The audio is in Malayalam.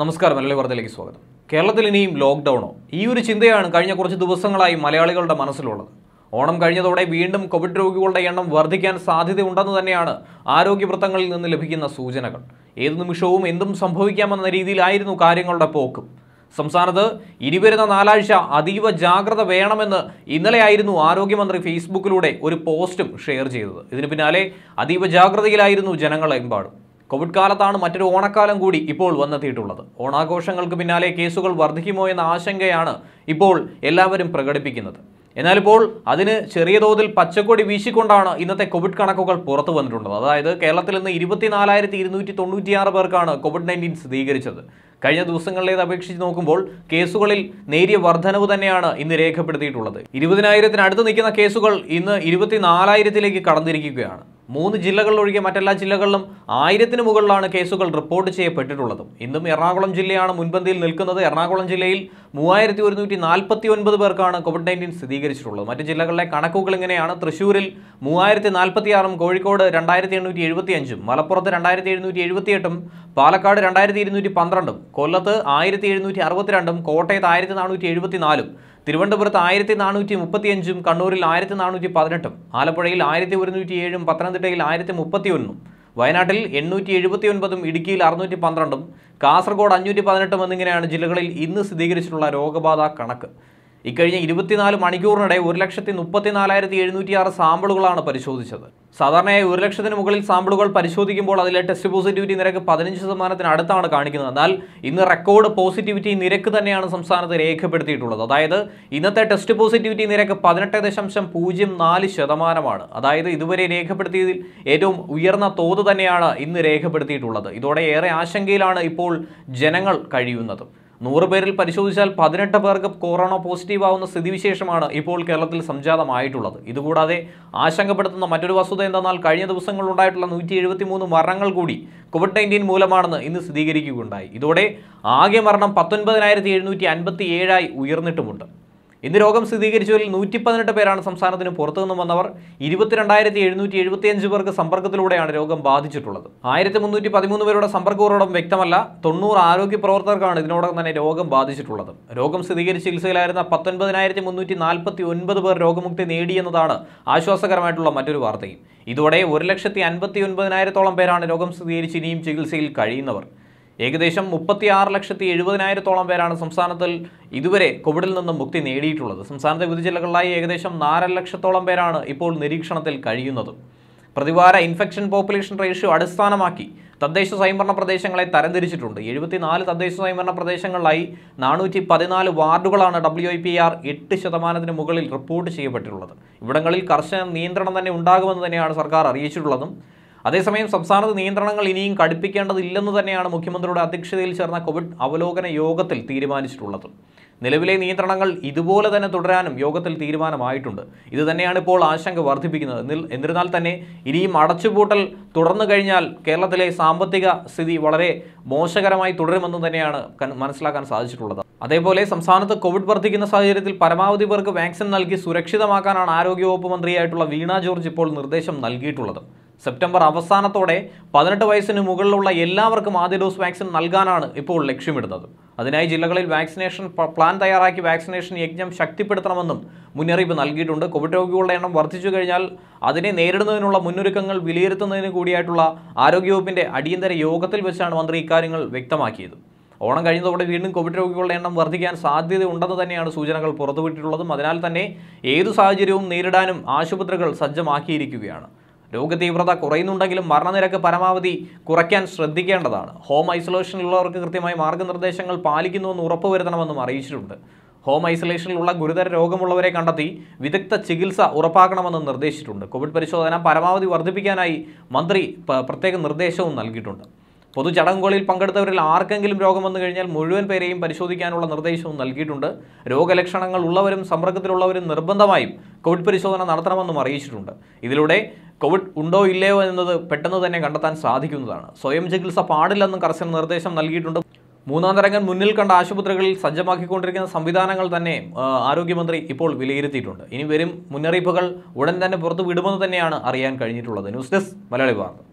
നമസ്കാരം മലയാളി വാർത്തയിലേക്ക് സ്വാഗതം കേരളത്തിൽ ഇനിയും ലോക്ക്ഡൗണോ ഈ ഒരു ചിന്തയാണ് കഴിഞ്ഞ കുറച്ച് ദിവസങ്ങളായി മലയാളികളുടെ മനസ്സിലുള്ളത് ഓണം കഴിഞ്ഞതോടെ വീണ്ടും കോവിഡ് രോഗികളുടെ എണ്ണം വർദ്ധിക്കാൻ സാധ്യതയുണ്ടെന്ന് തന്നെയാണ് ആരോഗ്യ വൃത്തങ്ങളിൽ നിന്ന് ലഭിക്കുന്ന സൂചനകൾ ഏത് നിമിഷവും എന്തും സംഭവിക്കാമെന്ന രീതിയിലായിരുന്നു കാര്യങ്ങളുടെ പോക്ക് സംസ്ഥാനത്ത് ഇനി വരുന്ന നാലാഴ്ച അതീവ ജാഗ്രത വേണമെന്ന് ഇന്നലെയായിരുന്നു ആരോഗ്യമന്ത്രി ഫേസ്ബുക്കിലൂടെ ഒരു പോസ്റ്റും ഷെയർ ചെയ്തത് ഇതിന് പിന്നാലെ അതീവ ജാഗ്രതയിലായിരുന്നു ജനങ്ങളെമ്പാടും കോവിഡ് കാലത്താണ് മറ്റൊരു ഓണക്കാലം കൂടി ഇപ്പോൾ വന്നെത്തിയിട്ടുള്ളത് ഓണാഘോഷങ്ങൾക്ക് പിന്നാലെ കേസുകൾ വർദ്ധിക്കുമോ എന്ന ആശങ്കയാണ് ഇപ്പോൾ എല്ലാവരും പ്രകടിപ്പിക്കുന്നത് എന്നാലിപ്പോൾ അതിന് ചെറിയ തോതിൽ പച്ചക്കൊടി വീശിക്കൊണ്ടാണ് ഇന്നത്തെ കോവിഡ് കണക്കുകൾ പുറത്തു വന്നിട്ടുള്ളത് അതായത് കേരളത്തിൽ നിന്ന് ഇരുപത്തിനാലായിരത്തി ഇരുന്നൂറ്റി തൊണ്ണൂറ്റിയാറ് പേർക്കാണ് കോവിഡ് നയൻറ്റീൻ സ്ഥിരീകരിച്ചത് കഴിഞ്ഞ ദിവസങ്ങളിലേത് അപേക്ഷിച്ച് നോക്കുമ്പോൾ കേസുകളിൽ നേരിയ വർധനവ് തന്നെയാണ് ഇന്ന് രേഖപ്പെടുത്തിയിട്ടുള്ളത് ഇരുപതിനായിരത്തിനടുത്ത് നിൽക്കുന്ന കേസുകൾ ഇന്ന് ഇരുപത്തിനാലായിരത്തിലേക്ക് കടന്നിരിക്കുകയാണ് മൂന്ന് ജില്ലകളിലൊഴികെ മറ്റെല്ലാ ജില്ലകളിലും ആയിരത്തിന് മുകളിലാണ് കേസുകൾ റിപ്പോർട്ട് ചെയ്യപ്പെട്ടിട്ടുള്ളതും ഇന്നും എറണാകുളം ജില്ലയാണ് മുൻപന്തിയിൽ നിൽക്കുന്നത് എറണാകുളം ജില്ലയിൽ മൂവായിരത്തി ഒരുന്നൂറ്റി നാൽപ്പത്തി ഒൻപത് പേർക്കാണ് കോവിഡ് നയൻറ്റീൻ സ്ഥിരീകരിച്ചിട്ടുള്ളത് മറ്റ് ജില്ലകളിലെ കണക്കുകൾ ഇങ്ങനെയാണ് തൃശ്ശൂരിൽ മൂവായിരത്തി നാൽപ്പത്തി ആറും കോഴിക്കോട് രണ്ടായിരത്തി എണ്ണൂറ്റി എഴുപത്തി അഞ്ചും മലപ്പുറത്ത് രണ്ടായിരത്തി എഴുന്നൂറ്റി എഴുപത്തി എട്ടും പാലക്കാട് രണ്ടായിരത്തി ഇരുന്നൂറ്റി പന്ത്രണ്ടും കൊല്ലത്ത് ആയിരത്തി എഴുന്നൂറ്റി അറുപത്തിരണ്ടും കോട്ടയത്ത് ആയിരത്തി നാനൂറ്റി എഴുപത്തി നാലും തിരുവനന്തപുരത്ത് ആയിരത്തി നാനൂറ്റി മുപ്പത്തിയഞ്ചും കണ്ണൂരിൽ ആയിരത്തി നാനൂറ്റി പതിനെട്ടും ആലപ്പുഴയിൽ ആയിരത്തി ഒരുന്നൂറ്റി ഏഴും പത്തനംതിട്ടയിൽ ആയിരത്തി മുപ്പത്തി ഒന്നും വയനാട്ടിൽ എണ്ണൂറ്റി എഴുപത്തി ഒൻപതും ഇടുക്കിയിൽ അറുന്നൂറ്റി പന്ത്രണ്ടും കാസർഗോഡ് അഞ്ഞൂറ്റി പതിനെട്ടും എന്നിങ്ങനെയാണ് ജില്ലകളിൽ ഇന്ന് സ്ഥിരീകരിച്ചിട്ടുള്ള രോഗബാധ കണക്ക് ഇക്കഴിഞ്ഞ ഇരുപത്തിനാല് മണിക്കൂറിനിടെ ഒരു ലക്ഷത്തി നാലായിരത്തി എഴുന്നൂറ്റി ആറ് സാമ്പിളുകളാണ് പരിശോധിച്ചത് സാധാരണയായി ഒരു ലക്ഷത്തിന് മുകളിൽ സാമ്പിളുകൾ പരിശോധിക്കുമ്പോൾ അതിലെ ടെസ്റ്റ് പോസിറ്റിവിറ്റി നിരക്ക് പതിനഞ്ച് ശതമാനത്തിന് അടുത്താണ് കാണിക്കുന്നത് എന്നാൽ ഇന്ന് റെക്കോർഡ് പോസിറ്റിവിറ്റി നിരക്ക് തന്നെയാണ് സംസ്ഥാനത്ത് രേഖപ്പെടുത്തിയിട്ടുള്ളത് അതായത് ഇന്നത്തെ ടെസ്റ്റ് പോസിറ്റിവിറ്റി നിരക്ക് പതിനെട്ട് ദശാംശം പൂജ്യം നാല് ശതമാനമാണ് അതായത് ഇതുവരെ രേഖപ്പെടുത്തിയതിൽ ഏറ്റവും ഉയർന്ന തോത് തന്നെയാണ് ഇന്ന് രേഖപ്പെടുത്തിയിട്ടുള്ളത് ഇതോടെ ഏറെ ആശങ്കയിലാണ് ഇപ്പോൾ ജനങ്ങൾ കഴിയുന്നത് നൂറ് പേരിൽ പരിശോധിച്ചാൽ പതിനെട്ട് പേർക്ക് കൊറോണ പോസിറ്റീവ് ആവുന്ന സ്ഥിതിവിശേഷമാണ് ഇപ്പോൾ കേരളത്തിൽ സംജാതമായിട്ടുള്ളത് ഇതുകൂടാതെ ആശങ്കപ്പെടുത്തുന്ന മറ്റൊരു വസ്തുത എന്തെന്നാൽ കഴിഞ്ഞ ദിവസങ്ങളിൽ ഉണ്ടായിട്ടുള്ള നൂറ്റി മരണങ്ങൾ കൂടി കോവിഡ് നയൻറ്റീൻ മൂലമാണെന്ന് ഇന്ന് സ്ഥിരീകരിക്കുകയുണ്ടായി ഇതോടെ ആകെ മരണം പത്തൊൻപതിനായിരത്തി എഴുന്നൂറ്റി അൻപത്തി ഏഴായി ഉയർന്നിട്ടുമുണ്ട് ഇന്ന് രോഗം സ്ഥിരീകരിച്ചവരിൽ നൂറ്റി പതിനെട്ട് പേരാണ് സംസ്ഥാനത്തിന് പുറത്തുനിന്നും വന്നവർ ഇരുപത്തിരണ്ടായിരത്തി എഴുന്നൂറ്റി എഴുപത്തിയഞ്ച് പേർക്ക് സമ്പർക്കത്തിലൂടെയാണ് രോഗം ബാധിച്ചിട്ടുള്ളത് ആയിരത്തി മുന്നൂറ്റി പതിമൂന്ന് പേരുടെ സമ്പർക്ക ഉറവിടം വ്യക്തമല്ല തൊണ്ണൂറ് ആരോഗ്യ പ്രവർത്തകർക്കാണ് ഇതിനോടകം തന്നെ രോഗം ബാധിച്ചിട്ടുള്ളത് രോഗം സ്ഥിരീകരിച്ച് ചികിത്സയിലായിരുന്ന പത്തൊൻപതിനായിരത്തി മുന്നൂറ്റി നാൽപ്പത്തി ഒൻപത് പേർ രോഗമുക്തി നേടിയെന്നതാണ് ആശ്വാസകരമായിട്ടുള്ള മറ്റൊരു വാർത്തയും ഇതോടെ ഒരു ലക്ഷത്തി അൻപത്തി ഒൻപതിനായിരത്തോളം പേരാണ് രോഗം സ്ഥിരീകരിച്ച് ഇനിയും ചികിത്സയിൽ കഴിയുന്നവർ ഏകദേശം ആറ് ലക്ഷത്തി എഴുപതിനായിരത്തോളം പേരാണ് സംസ്ഥാനത്തിൽ ഇതുവരെ കോവിഡിൽ നിന്നും മുക്തി നേടിയിട്ടുള്ളത് സംസ്ഥാനത്തെ വിവിധ ജില്ലകളിലായി ഏകദേശം നാലര ലക്ഷത്തോളം പേരാണ് ഇപ്പോൾ നിരീക്ഷണത്തിൽ കഴിയുന്നത് പ്രതിവാര ഇൻഫെക്ഷൻ പോപ്പുലേഷൻ റേഷ്യോ അടിസ്ഥാനമാക്കി തദ്ദേശ സ്വയംഭരണ പ്രദേശങ്ങളെ തരംതിരിച്ചിട്ടുണ്ട് എഴുപത്തിനാല് തദ്ദേശ സ്വയംഭരണ പ്രദേശങ്ങളിലായി നാനൂറ്റി പതിനാല് വാർഡുകളാണ് ഡബ്ല്യു ഐ പി ആർ എട്ട് ശതമാനത്തിന് മുകളിൽ റിപ്പോർട്ട് ചെയ്യപ്പെട്ടിട്ടുള്ളത് ഇവിടങ്ങളിൽ കർശന നിയന്ത്രണം തന്നെ ഉണ്ടാകുമെന്ന് തന്നെയാണ് സർക്കാർ അറിയിച്ചിട്ടുള്ളതും അതേസമയം സംസ്ഥാനത്ത് നിയന്ത്രണങ്ങൾ ഇനിയും കടുപ്പിക്കേണ്ടതില്ലെന്ന് തന്നെയാണ് മുഖ്യമന്ത്രിയുടെ അധ്യക്ഷതയിൽ ചേർന്ന കോവിഡ് അവലോകന യോഗത്തിൽ തീരുമാനിച്ചിട്ടുള്ളത് നിലവിലെ നിയന്ത്രണങ്ങൾ ഇതുപോലെ തന്നെ തുടരാനും യോഗത്തിൽ തീരുമാനമായിട്ടുണ്ട് ഇത് തന്നെയാണ് ഇപ്പോൾ ആശങ്ക വർദ്ധിപ്പിക്കുന്നത് എന്നിരുന്നാൽ തന്നെ ഇനിയും അടച്ചുപൂട്ടൽ തുടർന്നു കഴിഞ്ഞാൽ കേരളത്തിലെ സാമ്പത്തിക സ്ഥിതി വളരെ മോശകരമായി തുടരുമെന്ന് തന്നെയാണ് മനസ്സിലാക്കാൻ സാധിച്ചിട്ടുള്ളത് അതേപോലെ സംസ്ഥാനത്ത് കോവിഡ് വർദ്ധിക്കുന്ന സാഹചര്യത്തിൽ പരമാവധി പേർക്ക് വാക്സിൻ നൽകി സുരക്ഷിതമാക്കാനാണ് ആരോഗ്യവകുപ്പ് മന്ത്രിയായിട്ടുള്ള വീണ ജോർജ് ഇപ്പോൾ നിർദ്ദേശം നൽകിയിട്ടുള്ളത് സെപ്റ്റംബർ അവസാനത്തോടെ പതിനെട്ട് വയസ്സിന് മുകളിലുള്ള എല്ലാവർക്കും ആദ്യ ഡോസ് വാക്സിൻ നൽകാനാണ് ഇപ്പോൾ ലക്ഷ്യമിടുന്നത് അതിനായി ജില്ലകളിൽ വാക്സിനേഷൻ പ്ലാൻ തയ്യാറാക്കി വാക്സിനേഷൻ യജ്ഞം ശക്തിപ്പെടുത്തണമെന്നും മുന്നറിയിപ്പ് നൽകിയിട്ടുണ്ട് കോവിഡ് രോഗികളുടെ എണ്ണം വർദ്ധിച്ചു കഴിഞ്ഞാൽ അതിനെ നേരിടുന്നതിനുള്ള മുന്നൊരുക്കങ്ങൾ വിലയിരുത്തുന്നതിന് കൂടിയായിട്ടുള്ള ആരോഗ്യവകുപ്പിൻ്റെ അടിയന്തര യോഗത്തിൽ വെച്ചാണ് മന്ത്രി ഇക്കാര്യങ്ങൾ വ്യക്തമാക്കിയത് ഓണം കഴിഞ്ഞതോടെ വീണ്ടും കോവിഡ് രോഗികളുടെ എണ്ണം വർദ്ധിക്കാൻ സാധ്യതയുണ്ടെന്ന് തന്നെയാണ് സൂചനകൾ പുറത്തുവിട്ടിട്ടുള്ളതും അതിനാൽ തന്നെ ഏതു സാഹചര്യവും നേരിടാനും ആശുപത്രികൾ സജ്ജമാക്കിയിരിക്കുകയാണ് രോഗതീവ്രത കുറയുന്നുണ്ടെങ്കിലും മരണനിരക്ക് പരമാവധി കുറയ്ക്കാൻ ശ്രദ്ധിക്കേണ്ടതാണ് ഹോം ഐസൊലേഷനിലുള്ളവർക്ക് കൃത്യമായി മാർഗ്ഗനിർദ്ദേശങ്ങൾ പാലിക്കുന്നുവെന്ന് ഉറപ്പുവരുത്തണമെന്നും അറിയിച്ചിട്ടുണ്ട് ഹോം ഐസൊലേഷനിലുള്ള ഗുരുതര രോഗമുള്ളവരെ കണ്ടെത്തി വിദഗ്ധ ചികിത്സ ഉറപ്പാക്കണമെന്ന് നിർദ്ദേശിച്ചിട്ടുണ്ട് കോവിഡ് പരിശോധന പരമാവധി വർദ്ധിപ്പിക്കാനായി മന്ത്രി പ്രത്യേക നിർദ്ദേശവും നൽകിയിട്ടുണ്ട് പൊതുചടങ്ങുകളിൽ പങ്കെടുത്തവരിൽ ആർക്കെങ്കിലും രോഗം വന്നു കഴിഞ്ഞാൽ മുഴുവൻ പേരെയും പരിശോധിക്കാനുള്ള നിർദ്ദേശവും നൽകിയിട്ടുണ്ട് രോഗലക്ഷണങ്ങൾ ഉള്ളവരും സമ്പർക്കത്തിലുള്ളവരും നിർബന്ധമായും കോവിഡ് പരിശോധന നടത്തണമെന്നും അറിയിച്ചിട്ടുണ്ട് ഇതിലൂടെ കോവിഡ് ഉണ്ടോ ഇല്ലയോ എന്നത് പെട്ടെന്ന് തന്നെ കണ്ടെത്താൻ സാധിക്കുന്നതാണ് സ്വയം ചികിത്സ പാടില്ലെന്നും കർശന നിർദ്ദേശം നൽകിയിട്ടുണ്ട് മൂന്നാം തരംഗൻ മുന്നിൽ കണ്ട ആശുപത്രികളിൽ സജ്ജമാക്കിക്കൊണ്ടിരിക്കുന്ന സംവിധാനങ്ങൾ തന്നെ ആരോഗ്യമന്ത്രി ഇപ്പോൾ വിലയിരുത്തിയിട്ടുണ്ട് ഇനി വരും മുന്നറിയിപ്പുകൾ ഉടൻ തന്നെ പുറത്തു വിടുമെന്ന് തന്നെയാണ് അറിയാൻ കഴിഞ്ഞിട്ടുള്ളത് ന്യൂസ് ഡെസ്ക് മലയാളി വാർത്ത